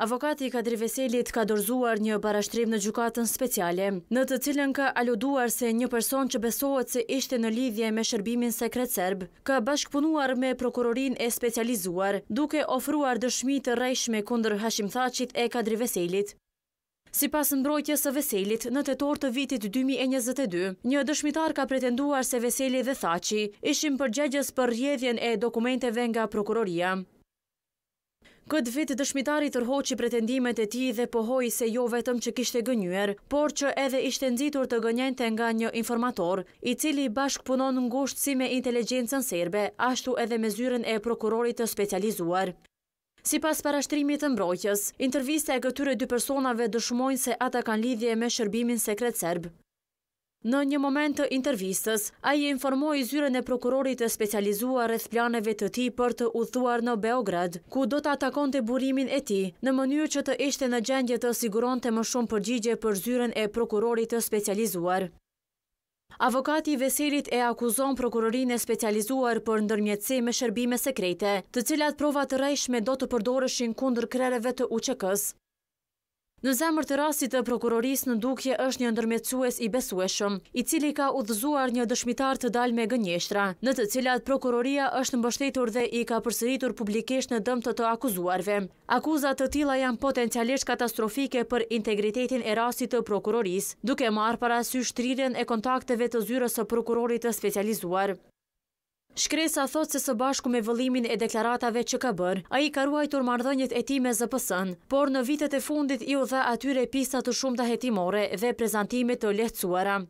Avokati Kadri Veselit ka dorzuar një barashtrim në gjukatën speciale, në të cilën ka aluduar se një person që besohet se ishte në lidhje me shërbimin sekret serb, ka bashkëpunuar me prokurorin e specializuar, duke ofruar dëshmi të rejshme kundër Hashim Thacit e Kadri Veselit. Si pas mbrojtje së Veselit, në torë të vitit 2022, një dëshmitar ka pretenduar se Veseli dhe Thaci ishim përgjegjës për rjedhjen e dokumenteve nga prokuroria. Këtë vit dëshmitari tërhoqi pretendimet e ti dhe pohoj se jo vetëm që kishte gënyer, por që edhe ishte nëzitur të gënjente nga një informator, i cili bashkë punon në ngusht si me inteligencën serbe, ashtu edhe me zyren e prokurorit të specializuar. Si pas parashtrimit të mbrojtjes, interviste e këtyre dy personave dëshmojnë se ata kanë lidhje me shërbimin sekret serb. Në një moment të intervistës, a i informoj zyren e prokurorit të specializua rrëth planeve të ti për të udhuar në Beograd, ku do të atakon të burimin e ti në mënyrë që të ishte në gjendje të siguron të më shumë përgjigje për zyren e prokurorit të specializuar. Avokati Veselit e akuzon prokurorin e specializuar për ndërmjetësi me shërbime sekrete, të cilat provat të rejshme do të përdoreshin kundër krereve të uqekës. Në zemër të rasit të prokuroris në dukje është një ndërmecues i besueshëm, i cili ka udhëzuar një dëshmitar të dal me gënjeshtra, në të cilat prokuroria është në bështetur dhe i ka përsëritur publikisht në dëm të të akuzuarve. Akuzat të tila janë potencialisht katastrofike për integritetin e rasit të prokuroris, duke marë parasysh trilën e kontakteve të zyrës të prokurorit të specializuar. Shkresa thot se së bashku me vëllimin e deklaratave që ka bërë, a i ka ruajtur mardhënjët e ti me zëpësën, por në vitet e fundit i u dhe atyre pisa të shumë të hetimore dhe prezentimit të lehtësuara.